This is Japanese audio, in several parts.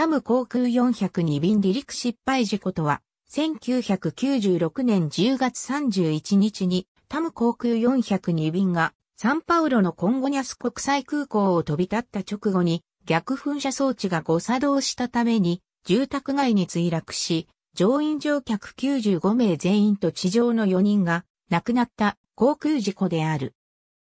タム航空402便離陸失敗事故とは、1996年10月31日に、タム航空402便が、サンパウロのコンゴニャス国際空港を飛び立った直後に、逆噴射装置が誤作動したために、住宅街に墜落し、乗員乗客95名全員と地上の4人が亡くなった航空事故である。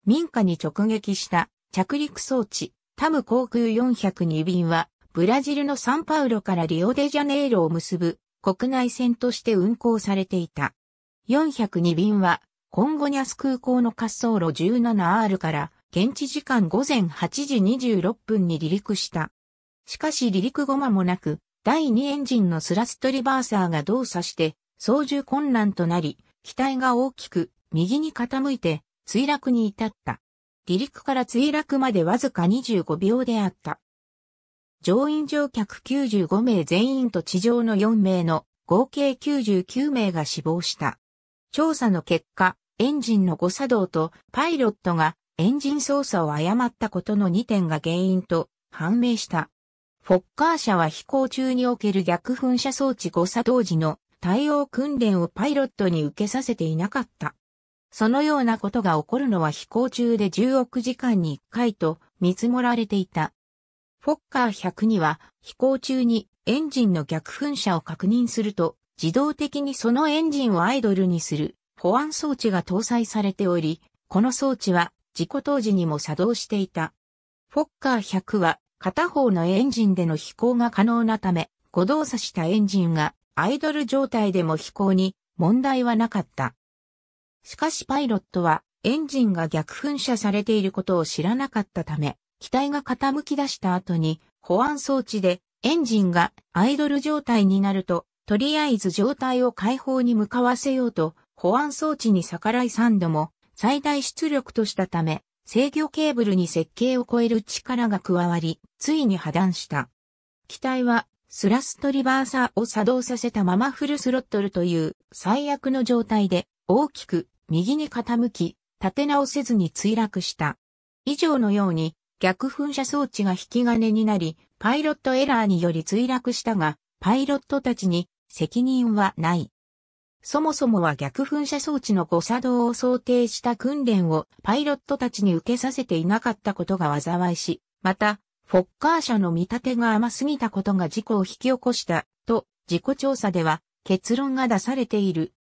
民家に直撃した着陸装置、タム航空402便はブラジルのサンパウロからリオデジャネイロを結ぶ国内線として運行されていた。402便は、コンゴニャス空港の滑走路 17R から現地時間午前8時26分に離陸した。しかし離陸後間もなく、第2エンジンのスラストリバーサーが動作して操縦困難となり、機体が大きく右に傾いて墜落に至った。離陸から墜落までわずか25秒であった。乗員乗客95名全員と地上の4名の合計99名が死亡した。調査の結果、エンジンの誤作動とパイロットがエンジン操作を誤ったことの2点が原因と判明した。フォッカー社は飛行中における逆噴射装置誤作動時の対応訓練をパイロットに受けさせていなかった。そのようなことが起こるのは飛行中で10億時間に1回と見積もられていた。フォッカー100には飛行中にエンジンの逆噴射を確認すると自動的にそのエンジンをアイドルにする保安装置が搭載されており、この装置は事故当時にも作動していた。フォッカー100は片方のエンジンでの飛行が可能なため誤動作したエンジンがアイドル状態でも飛行に問題はなかった。しかしパイロットはエンジンが逆噴射されていることを知らなかったため、機体が傾き出した後に、保安装置でエンジンがアイドル状態になると、とりあえず状態を解放に向かわせようと、保安装置に逆らい3度も最大出力としたため、制御ケーブルに設計を超える力が加わり、ついに破断した。機体はスラストリバーサーを作動させたままフルスロットルという最悪の状態で大きく右に傾き、立て直せずに墜落した。以上のように逆噴射装置が引き金になり、パイロットエラーにより墜落したが、パイロットたちに責任はない。そもそもは逆噴射装置の誤作動を想定した訓練をパイロットたちに受けさせていなかったことが災いし、また、フォッカー社の見立てが甘すぎたことが事故を引き起こした、と、事故調査では結論が出されている。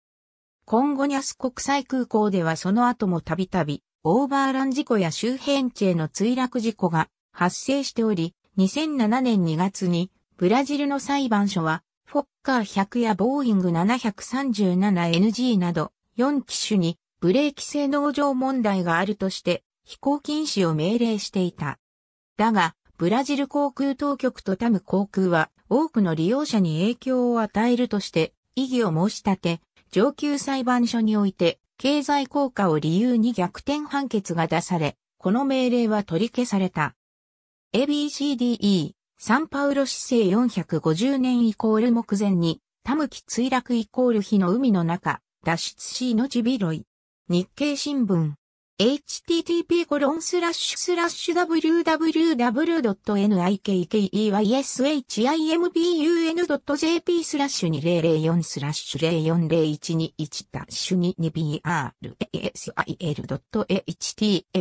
今後ニャス国際空港ではその後もたびたび、オーバーラン事故や周辺地への墜落事故が発生しており、2007年2月にブラジルの裁判所は、フォッカー100やボーイング 737NG など4機種にブレーキ性能上問題があるとして飛行禁止を命令していた。だが、ブラジル航空当局とタム航空は多くの利用者に影響を与えるとして異議を申し立て、上級裁判所において経済効果を理由に逆転判決が出され、この命令は取り消された。ABCDE、サンパウロ市政450年イコール目前に、タムキ墜落イコール日の海の中、脱出しのびろい。日経新聞。h t t p w w w n i k k e y s i m b u n j p スラッシュ2004スラッシュ04011 2ダッシュ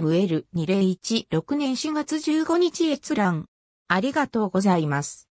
2brasil.html2016 年4月15日閲覧。ありがとうございます。